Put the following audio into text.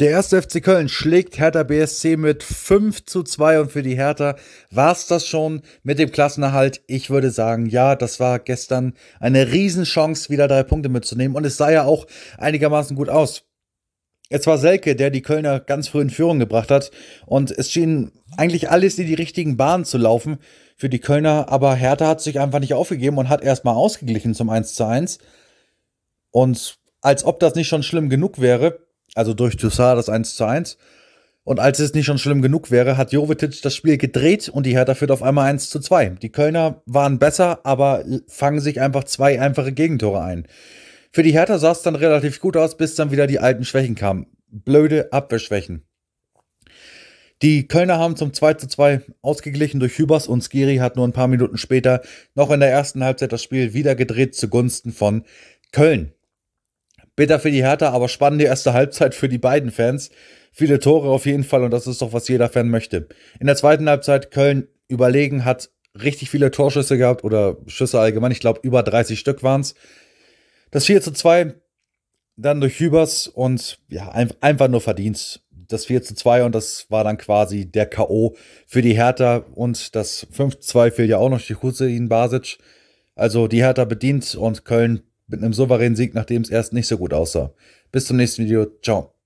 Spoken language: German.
Der erste FC Köln schlägt Hertha BSC mit 5 zu 2 und für die Hertha war es das schon mit dem Klassenerhalt. Ich würde sagen, ja, das war gestern eine Riesenchance, wieder drei Punkte mitzunehmen und es sah ja auch einigermaßen gut aus. Es war Selke, der die Kölner ganz früh in Führung gebracht hat und es schien eigentlich alles in die richtigen Bahnen zu laufen für die Kölner, aber Hertha hat sich einfach nicht aufgegeben und hat erstmal ausgeglichen zum 1 zu 1 und als ob das nicht schon schlimm genug wäre, also durch Toussaint das 1 zu 1. Und als es nicht schon schlimm genug wäre, hat Jovetic das Spiel gedreht und die Hertha führt auf einmal 1 zu 2. Die Kölner waren besser, aber fangen sich einfach zwei einfache Gegentore ein. Für die Hertha sah es dann relativ gut aus, bis dann wieder die alten Schwächen kamen. Blöde Abwehrschwächen. Die Kölner haben zum 2 zu 2 ausgeglichen durch Hübers und Skiri hat nur ein paar Minuten später noch in der ersten Halbzeit das Spiel wieder gedreht zugunsten von Köln. Bitter für die Hertha, aber spannende erste Halbzeit für die beiden Fans. Viele Tore auf jeden Fall und das ist doch, was jeder Fan möchte. In der zweiten Halbzeit Köln überlegen, hat richtig viele Torschüsse gehabt oder Schüsse allgemein. Ich glaube, über 30 Stück waren es. Das 4 zu 2 dann durch Hübers und ja, einfach nur verdient. Das 4 zu 2 und das war dann quasi der K.O. für die Hertha und das 5 zu 2 fiel ja auch noch Chichuze in Basic. Also die Hertha bedient und Köln mit einem souveränen Sieg, nachdem es erst nicht so gut aussah. Bis zum nächsten Video. Ciao.